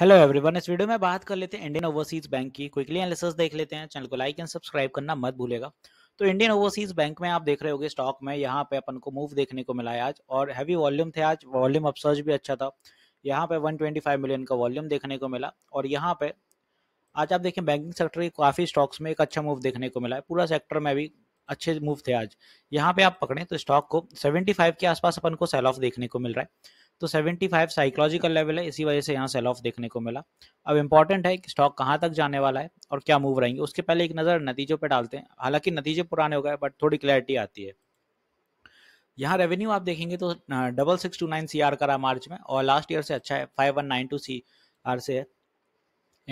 hello everyone इस video में बात कर लेते हैं इंडियन ओवरसीज बैंक की क्विकली एनालिसिस देख लेते हैं चैनल को लाइक एंड सब्सक्राइब करना मत भूलेगा तो इंडियन ओवरसीज बैंक में आप देख रहे होंगे स्टॉक में यहाँ पे अपन को मूव देखने को मिला है आज और हैवी वॉल्यूम थे आज वॉल्यूम अपसर्ज भी अच्छा था यहाँ पे वन मिलियन का वॉल्यूम देखने को मिला और यहाँ पे आज आप देखें बैंकिंग सेक्टर के काफ़ी स्टॉक्स में एक अच्छा मूव देखने को मिला है पूरा सेक्टर में भी अच्छे मूव थे आज यहाँ पे आप पकड़ें तो स्टॉक को सेवेंटी के आसपास अपन को सेल ऑफ देखने को मिल रहा है तो 75 साइकोलॉजिकल लेवल है इसी वजह से यहाँ सेल ऑफ देखने को मिला अब इंपॉर्टेंट है कि स्टॉक कहाँ तक जाने वाला है और क्या मूव रहेंगे उसके पहले एक नज़र नतीजों पर डालते हैं हालांकि नतीजे पुराने हो गए बट थोड़ी क्लैरिटी आती है यहाँ रेवेन्यू आप देखेंगे तो double six two nine C R का रहा मार्च में और लास्ट ईयर से अच्छा है five one nine two C R से है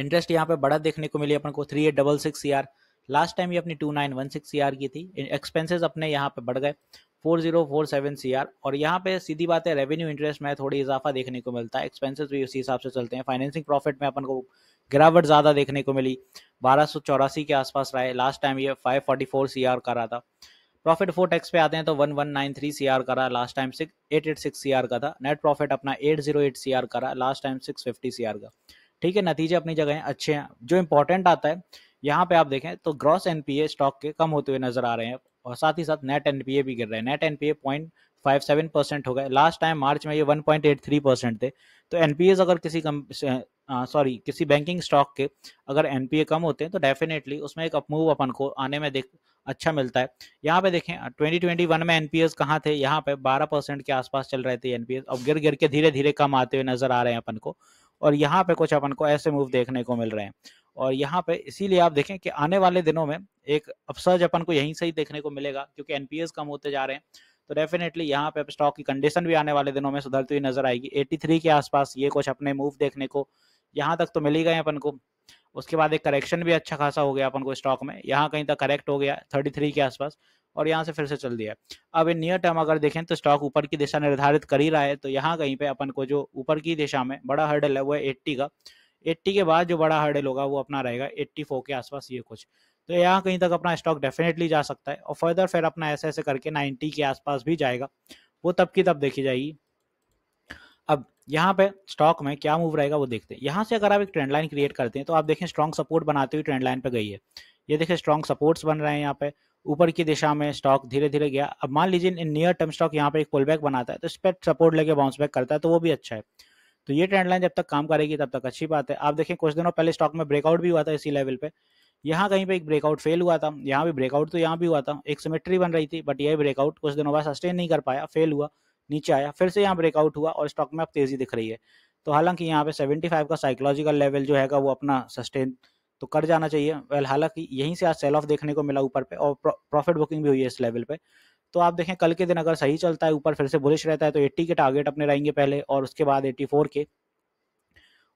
इंटरेस्ट यहाँ पे बड़ा देखने को मिली अपन को three eight double six C R last time ये अपनी two nine one six C R की थी एक्सपेंसेस अपने यहाँ पे बढ़ गए four zero four seven C R और यहाँ पे सीधी बात है रेवेन्यू इंटरेस्ट में थोड़ी इजाफा देखने को मिलता है एक्सपेंसेस भी उसी हिसाब से चलते हैं फाइनेंसिंग प्रॉफिट में अपन को गिरावट ज़्यादा देखने को मिली बारह सौ चौरासी के आसपास रहा है लास्ट टाइम ये five forty four C R का रहा था प्रॉफिट फोर टैक्स पे आते हैं तो one one nine three C R का रहा last time six eight eight six C R का था नेट प्रॉफिट अपना eight zero eight C R का रहा last time six fifty C R का ठीक है नतीजे अपनी जगह अच्छे हैं जो इंपॉर्टेंट आता है यहाँ पे आप देखें तो ग्रॉस एनपीए स्टॉक के कम होते हुए नजर आ रहे हैं और साथ ही साथ नेट एनपीए भी गिर रहे हैं net NPA point five seven percent हो गए लास्ट टाइम मार्च में ये one point eight three percent थे तो एनपीएज अगर किसी कम सॉरी किसी बैंकिंग स्टॉक के अगर एनपीए कम होते हैं तो डेफिनेटली उसमें एक अपमूव अपन को आने में देख अच्छा मिलता है यहाँ पे देखें 2021 में एनपीएस कहाँ थे यहाँ पे 12 परसेंट के आसपास चल रहे थे एनपीएस अब गिर गिर के धीरे धीरे कम आते हुए नजर आ रहे हैं अपन को और यहाँ पे कुछ अपन को ऐसे मूव देखने को मिल रहे हैं और यहाँ पे इसीलिए आप देखें कि आने वाले दिनों में एक अफसर अपन को यहीं से ही देखने को मिलेगा क्योंकि एनपीएस कम होते जा रहे हैं तो डेफिनेटली यहाँ पे स्टॉक की कंडीशन भी आने वाले दिनों में सुधरती हुई नजर आएगी 83 के आसपास ये कुछ अपने मूव देखने को यहाँ तक तो मिल ही गए अपन को उसके बाद एक करेक्शन भी अच्छा खासा हो गया अपन को स्टॉक में यहाँ कहीं तक करेक्ट हो गया थ्री के आसपास और यहाँ से फिर से चल दिया अब इन नियर टर्म अगर देखें तो स्टॉक ऊपर की दिशा निर्धारित कर ही रहा है तो यहाँ कहीं पे अपन को जो ऊपर की दिशा में बड़ा हर्डल है वो है एट्टी का एट्टी के बाद जो बड़ा हर्डल होगा वो अपना रहेगा एट्टी फोर के आसपास ये कुछ तो यहाँ कहीं तक अपना स्टॉक डेफिनेटली जा सकता है और फर्दर फिर अपना ऐसे ऐसे करके नाइन्टी के आसपास भी जाएगा वो तब की तब देखी जाएगी अब यहाँ पे स्टॉक में क्या मूव रहेगा वो देखते हैं यहाँ से अगर आप एक ट्रेंड लाइन क्रिएट करते हैं तो आप देखें स्ट्रॉन्ग सपोर्ट बनाते हुए ट्रेंड लाइन पे गई है ये देखें स्ट्रॉन्ग सपोर्ट्स बन रहे हैं यहाँ पे ऊपर की दिशा में स्टॉक धीरे धीरे गया अब मान लीजिए नियर टर्म स्टॉक यहाँ पे एक पुल बैक बनाता है तो इस पर सपोर्ट लेके बाउंस बैक करता है तो वो भी अच्छा है तो ये ट्रेंड लाइन जब तक काम करेगी तब तक अच्छी बात है आप देखें कुछ दिनों पहले स्टॉक में ब्रेकआउट भी हुआ था इसी लेवल पे यहाँ कहीं पे एक ब्रेकआउट फेल हुआ था यहाँ भी ब्रेकआउट तो यहाँ भी हुआ था एक सिमेट्री बन रही थी बट यह ब्रेकआउट कुछ दिनों बाद सस्टेन नहीं कर पाया फेल हुआ नीचे आया फिर से यहाँ ब्रेकआउट हुआ और स्टॉक में अब तेजी दिख रही है तो हालांकि यहाँ पे फाइव का साइकोलॉजिकल लेवल जो है वो अपना सस्टेन तो कर जाना चाहिए वेल हालांकि यहीं से आज सेल ऑफ देखने को मिला ऊपर पे और प्रॉफिट बुकिंग भी हुई है इस लेवल पे तो आप देखें कल के दिन अगर सही चलता है ऊपर फिर से बुलिश रहता है तो एट्टी के टारगेट अपने रहेंगे पहले और उसके बाद एट्टी फोर के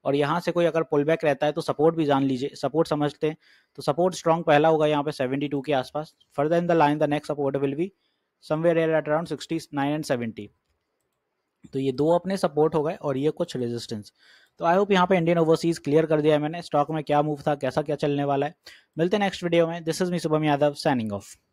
और यहाँ से कोई अगर पुल बैक रहता है तो सपोर्ट भी जान लीजिए सपोर्ट समझते हैं तो सपोर्ट स्ट्रॉन्ग पहला होगा यहाँ पे 72 के आसपास further in the line the next support will be somewhere here at around sixty and seventy तो ये दो अपने सपोर्ट हो गए और ये कुछ रेजिस्टेंस तो आई होप यहाँ पे इंडियन ओवरसीज क्लियर कर दिया मैंने स्टॉक में क्या मूव था कैसा क्या चलने वाला है मिलते हैं नेक्स्ट वीडियो में this is me Shubham Yadav signing of